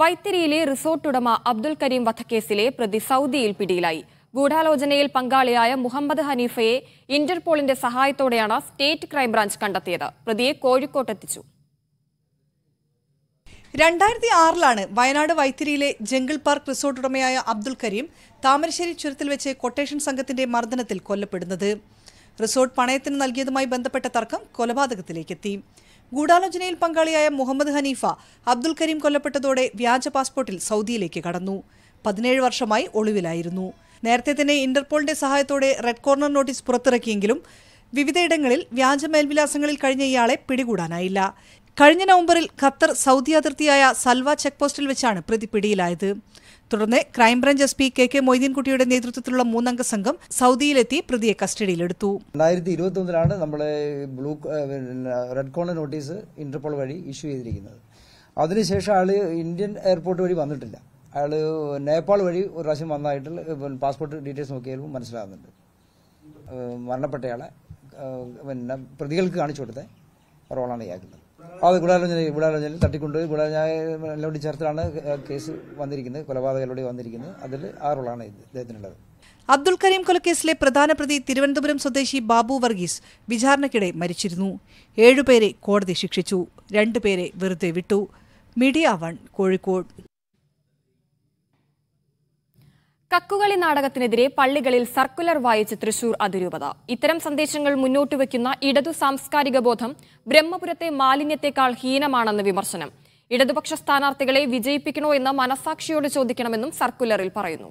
വൈത്തിരിയിലെ resort ഉടമ അബ്ദുൽ കരീം വധക്കേസിലെ പ്രതി സൗദിയിൽ പിടിയിലായി ഗൂഢാലോചനയിൽ പങ്കാളിയായ മുഹമ്മദ് ഹനീഫയെ ഇന്റർപോളിന്റെ സഹായത്തോടെയാണ് സ്റ്റേറ്റ് ക്രൈംബ്രാഞ്ച് കണ്ടെത്തിയത് പ്രതിയെ കോഴിക്കോട്ടെത്തിച്ചു രണ്ടായിരത്തി ആറിലാണ് വയനാട് വൈത്തിരിയിലെ ജംഗിൾ പാർക്ക് റിസോർട്ട് ഉടമയായ അബ്ദുൽ കരീം താമരശ്ശേരി ചുരത്തിൽ വെച്ച് കൊട്ടേഷൻ സംഘത്തിന്റെ മർദ്ദനത്തിൽ കൊല്ലപ്പെടുന്നത് റിസോർട്ട് പണയത്തിന് നൽകിയതുമായി ബന്ധപ്പെട്ട തർക്കം കൊലപാതകത്തിലേക്കെത്തി ഗൂഢാലോചനയിൽ പങ്കാളിയായ മുഹമ്മദ് ഹനീഫ അബ്ദുൽ കരീം കൊല്ലപ്പെട്ടതോടെ വ്യാജ പാസ്പോർട്ടിൽ സൗദിയിലേക്ക് കടന്നു പതിനേഴ് വർഷമായി ഒളിവിലായിരുന്നു നേരത്തെ തന്നെ ഇന്റർപോളിന്റെ സഹായത്തോടെ റെഡ് കോർണർ നോട്ടീസ് പുറത്തിറക്കിയെങ്കിലും വിവിധയിടങ്ങളിൽ വ്യാജ മേൽവിലാസങ്ങളിൽ കഴിഞ്ഞ ഇയാളെ പിടികൂടാനായില്ല കഴിഞ്ഞ നവംബറിൽ ഖത്തർ സൗദി അതിർത്തിയായ സൽവ ചെക്ക് പോസ്റ്റിൽ വെച്ചാണ് പ്രതി പിടിയിലായത് തുടർന്ന് crime branch S P K K മൊയ്തീൻകുട്ടിയുടെ നേതൃത്വത്തിലുള്ള മൂന്നംഗ സംഘം സൗദിയിലെത്തി പ്രതിയെ കസ്റ്റഡിയിലെടുത്തു രണ്ടായിരത്തി ഇരുപത്തി ഒന്നിലാണ് blue red corner notice Interpol വഴി ഇഷ്യൂ ചെയ്തിരിക്കുന്നത് അതിനുശേഷം ആള് ഇന്ത്യൻ എയർപോർട്ട് വഴി വന്നിട്ടില്ല അയാൾ നേപ്പാൾ വഴി ഒരു പ്രാവശ്യം വന്നായിട്ട് പാസ്പോർട്ട് ഡീറ്റെയിൽസ് നോക്കിയാലും മനസ്സിലാകുന്നുണ്ട് മരണപ്പെട്ടയാളെ പിന്നെ പ്രതികൾക്ക് കാണിച്ചു കൊടുത്ത റോളാണ് ഇയാക്കുന്നത് അത് ഗുഡാലോചന ഗുഡാലോചനയിൽ തട്ടിക്കൊണ്ടുപോയി ഗുഡാലോചനയോട് ചേർത്തലാണ് കേസ് വന്നിരിക്കുന്നത് കൊലപാതകയിലൂടെ വന്നിരിക്കുന്നത് അതിൽ ആ റോളാണ് ഇദ്ദേഹത്തിനുള്ളത് അബ്ദുൽ കരീം കൊലക്കേസിലെ പ്രധാന പ്രതി തിരുവനന്തപുരം സ്വദേശി ബാബു വർഗീസ് വിചാരണയ്ക്കിടെ മരിച്ചിരുന്നു ഏഴുപേരെ കോടതി ശിക്ഷിച്ചു രണ്ടുപേരെ വെറുതെ വിട്ടു മീഡിയ വൺ കോഴിക്കോട് കക്കുകളി നാടകത്തിനെതിരെ പള്ളികളിൽ സർക്കുലർ വായിച്ച് തൃശൂർ അതിരൂപത ഇത്തരം സന്ദേശങ്ങൾ മുന്നോട്ട് വയ്ക്കുന്ന ഇടതു സാംസ്കാരിക ബോധം ബ്രഹ്മപുരത്തെ മാലിന്യത്തെക്കാൾ ഹീനമാണെന്ന് വിമർശനം ഇടതുപക്ഷ സ്ഥാനാർത്ഥികളെ വിജയിപ്പിക്കണോ എന്ന് മനസാക്ഷിയോട് ചോദിക്കണമെന്നും സർക്കുലറിൽ പറയുന്നു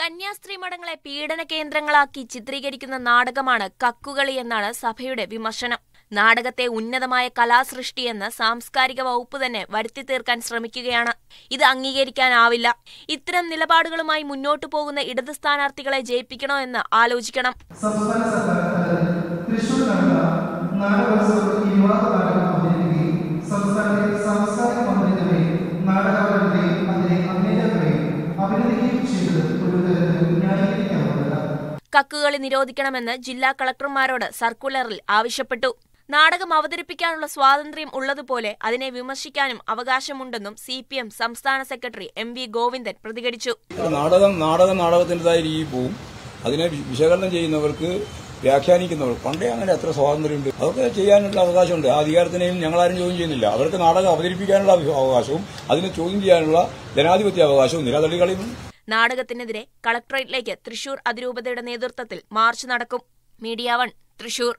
കന്യാസ്ത്രീ മഠങ്ങളെ പീഡന കേന്ദ്രങ്ങളാക്കി ചിത്രീകരിക്കുന്ന നാടകമാണ് കക്കുകളി എന്നാണ് സഭയുടെ വിമർശനം നാടകത്തെ ഉന്നതമായ കലാസൃഷ്ടിയെന്ന് സാംസ്കാരിക വകുപ്പ് തന്നെ വരുത്തി തീർക്കാൻ ശ്രമിക്കുകയാണ് ഇത് അംഗീകരിക്കാനാവില്ല ഇത്തരം നിലപാടുകളുമായി മുന്നോട്ടു പോകുന്ന ഇടത് സ്ഥാനാർത്ഥികളെ ജയിപ്പിക്കണോ എന്ന് ആലോചിക്കണം കക്കുകളി നിരോധിക്കണമെന്ന് ജില്ലാ കളക്ടർമാരോട് സർക്കുലറിൽ ആവശ്യപ്പെട്ടു നാടകം അവതരിപ്പിക്കാനുള്ള സ്വാതന്ത്ര്യം ഉള്ളതുപോലെ അതിനെ വിമർശിക്കാനും അവകാശമുണ്ടെന്നും സി പി എം സംസ്ഥാന സെക്രട്ടറി എം വി ഗോവിന്ദൻ പ്രതികരിച്ചു നാടകം നാടകം നാടകത്തിൻ്റെതായ രീതി പോവും അതിനെ വിശകലനം ചെയ്യുന്നവർക്ക് വ്യാഖ്യാനിക്കുന്നവർ പണ്ടേ അങ്ങനെ എത്ര സ്വാതന്ത്ര്യമുണ്ട് അതൊക്കെ ചെയ്യാനുള്ള അവകാശമുണ്ട് ആ അധികാരത്തിനെയും ഞങ്ങളാരും ചോദ്യം ചെയ്യുന്നില്ല അവർക്ക് നാടകം അവതരിപ്പിക്കാനുള്ള അവകാശവും അതിനെ ചോദ്യം ചെയ്യാനുള്ള ജനാധിപത്യ അവകാശവും നിലതള്ളികളിയും നാടകത്തിനെതിരെ കളക്ടറേറ്റിലേക്ക് തൃശൂർ അതിരൂപതയുടെ നേതൃത്വത്തിൽ മാർച്ച് നടക്കും മീഡിയ വൺ തൃശൂർ